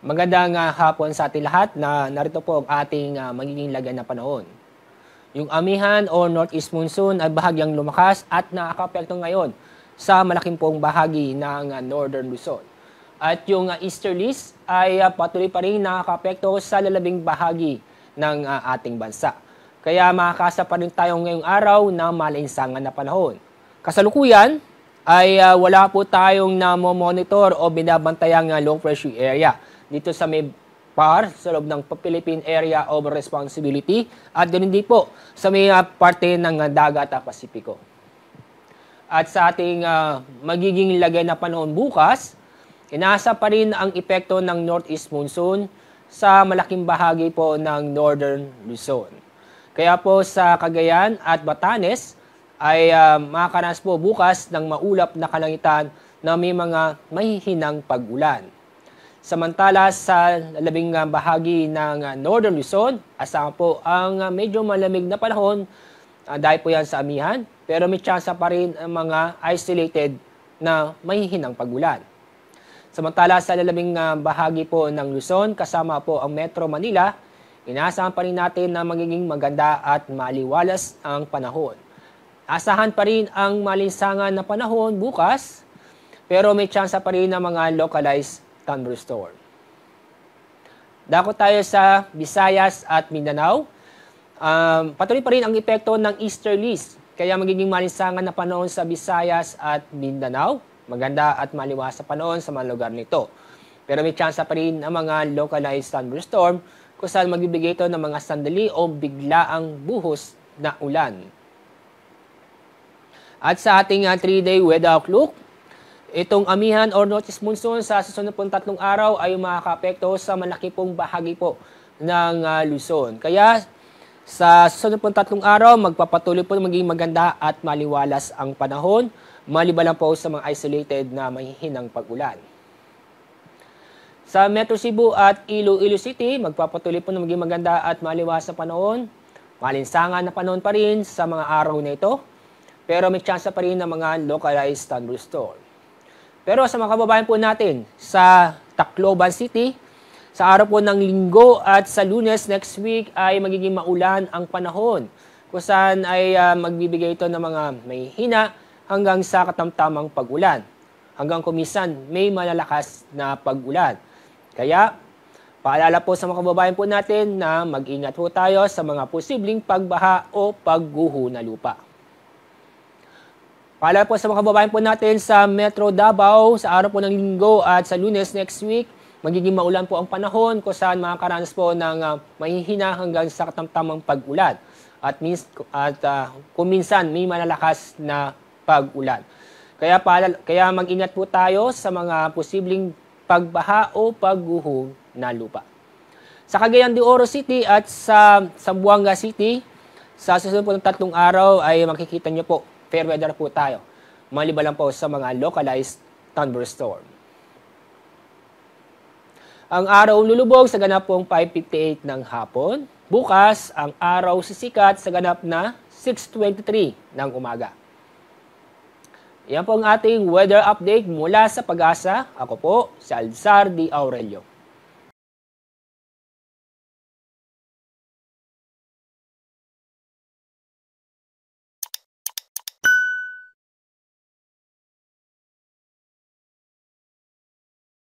Magandang uh, hapon sa ating lahat na narito po ang ating uh, magiging lagan na panahon. Yung amihan o northeast monsoon ay bahagyang lumakas at nakakapekto ngayon sa malaking pong bahagi ng uh, northern Luzon. At yung uh, ah, easterlies ay uh, patuloy pa rin nakakapekto sa lalabing bahagi ng uh, ating bansa. Kaya makakasa pa rin tayo ngayong araw ng malinsangan na panahon. Kasalukuyan, ay uh, wala po tayong namo monitor o binabantayang uh, ah, low pressure area dito sa may par sa loob ng Philippine Area of Responsibility at ganoon din po sa may uh, parte ng Dagat at Pasipiko. At sa ating uh, magiging lagay na panahon bukas, inasa pa rin ang epekto ng northeast monsoon sa malaking bahagi po ng northern Luzon. Kaya po sa Cagayan at Batanes, ay uh, ah, makakanas po bukas ng maulap na kalangitan na may mga mahihinang pag-ulan. Samantala sa labing ah, bahagi ng ah, Northern Luzon, asama po ang medyo malamig na panahon uh, dahil po yan sa amihan, pero may tsansa pa rin ang mga isolated na mahihinang pag-ulan. Samantala sa labing bahagi po ng Luzon, kasama po ang Metro Manila, inaasahan pa rin natin na magiging maganda at maliwalas ang panahon. Asahan pa rin ang malinsangan na panahon bukas, pero may tsansa pa rin ng mga localized thunderstorm. Dako tayo sa Visayas at Mindanao. Um, patuloy pa rin ang epekto ng easterlies, kaya magiging malinsangan na panahon sa Visayas at Mindanao. Maganda at maliwas sa panahon sa mga lugar nito. Pero may tsansa pa rin ang mga localized thunderstorm kung saan magbibigay ito ng mga sandali o biglaang buhos na ulan. At sa ating 3-day ah, uh, weather outlook, itong amihan or notice monsoon sa susunod pong tatlong araw ay makakapekto sa malaki pong bahagi po ng uh, Luzon. Kaya sa susunod pong tatlong araw, magpapatuloy po maging maganda at maliwalas ang panahon, maliban lang po sa mga isolated na mahihinang pag-ulan. Sa Metro Cebu at Iloilo City, magpapatuloy po maging maganda at maliwas na panahon, malinsangan na panahon pa rin sa mga araw na ito. Pero may chance pa rin ng mga localized thunderstorm. Pero sa mga kababayan po natin, sa Tacloban City, sa araw po ng linggo at sa lunes next week ay magiging maulan ang panahon kung saan ay uh, magbibigay ito ng mga may hina hanggang sa katamtamang pagulan. Hanggang kumisan may malalakas na pagulan. Kaya paalala po sa mga kababayan po natin na mag-ingat po tayo sa mga posibleng pagbaha o pagguho na lupa. Paalala po sa mga kababayan po natin sa Metro Davao sa araw po ng linggo at sa lunes next week, magiging maulan po ang panahon kung saan makakaranas po ng uh, mahihina hanggang sa katamtamang pag-ulan. At, min- at uh, kung minsan may malalakas na pag-ulan. Kaya, paalala, kaya mag-ingat po tayo sa mga posibleng pagbaha o pagguho na lupa. Sa Cagayan de Oro City at sa Sambuanga City, sa susunod po ng tatlong araw ay makikita niyo po fair weather po tayo. Maliban lang po sa mga localized thunderstorm. Ang araw lulubog sa ganap pong 5.58 ng hapon. Bukas, ang araw sisikat sa ganap na 6.23 ng umaga. Yan po ang ating weather update mula sa pag-asa. Ako po, si Alzar Aurelio.